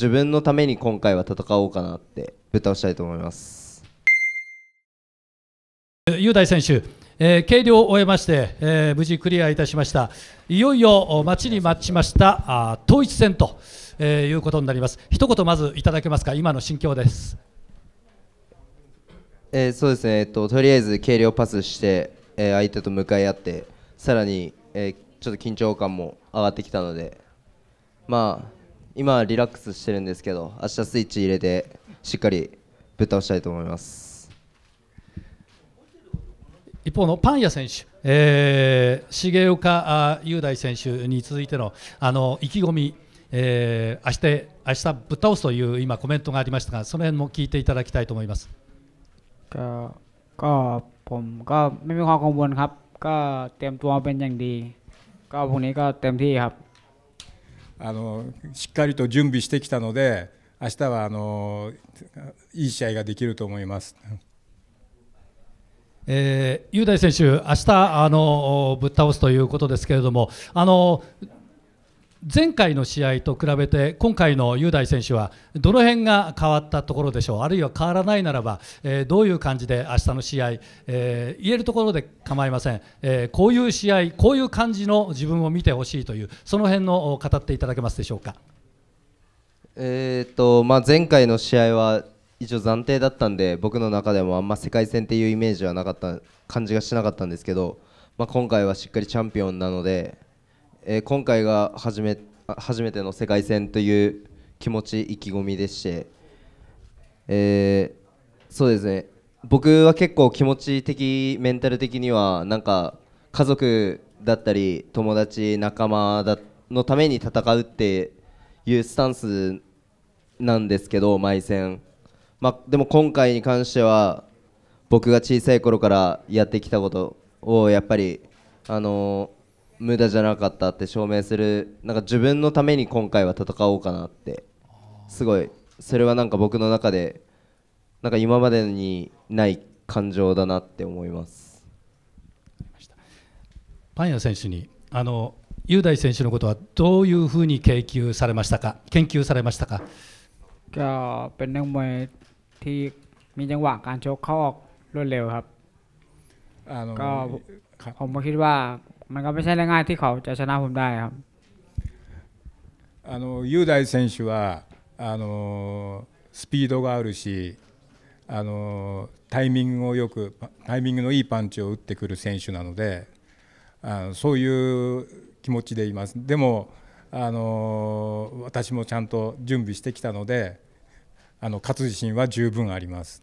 自分のために今回は戦おうかなってぶっしたいと思います雄大選手、えー、計量を終えまして、えー、無事クリアいたしましたいよいよ待ちに待ちましたあ統一戦と、えー、いうことになります一言まずいただけますか今の心境ですえー、そうですね、えっと、とりあえず軽量パスして、えー、相手と向かい合ってさらに、えー、ちょっと緊張感も上がってきたのでまあ今はリラックスしてるんですけど明日スイッチ入れてしっかりぶっ倒したいと思います一方のパン屋選手、えー、重岡雄大選手に続いてのあの意気込み、えー、明日明日ぶっ倒すという今コメントがありましたがその辺も聞いていただきたいと思います。ก็ผมก็ไม่มีความกังวลครับก็เตรียมตัวเป็นอย่างดีก็พรุ่งนี้ก็เต็มที่ครับあのしっかりと準備してきたので明日はあのいい試合ができると思います。えー、雄大選手、明日あのぶっ倒すということですけれども、あの前回の試合と比べて今回の雄大選手はどの辺が変わったところでしょうあるいは変わらないならば、えー、どういう感じで明日の試合、えー、言えるところで構いません、えー、こういう試合こういう感じの自分を見てほしいというその辺の語っていただけますでしょうか、えーとまあ、前回の試合は一応暫定だったんで僕の中でもあんま世界戦っていうイメージはなかった感じがしなかったんですけど、まあ、今回はしっかりチャンピオンなので。えー、今回が初め初めての世界戦という気持ち意気込みでして、えー、そうですね僕は結構気持ち的メンタル的にはなんか家族だったり友達仲間だのために戦うっていうスタンスなんですけど毎戦、まあ、でも今回に関しては僕が小さい頃からやってきたことをやっぱりあのー無駄じゃなかったって証明するなんか自分のために今回は戦おうかなってすごいそれはなんか僕の中でなんか今までにない感情だなって思いますパン屋選手にあの雄大選手のことはどういうふうに研究されましたか研究されましたかก็เป็นนักมวยที่มีจังหวะการชกเข้าออกรวดเร็วครับก็ผมก็คิดว่ามันก็ไม่ใช่ง่ายที่เขาจะชนะผมได้ครับあの雄大選手はあのスピードがあるしあのタイミングをよくタイミングのいいパンチを打ってくる選手なのであのそういう気持ちでいますでもあの私もちゃんと準備してきたのであの勝つ自信は十分あります。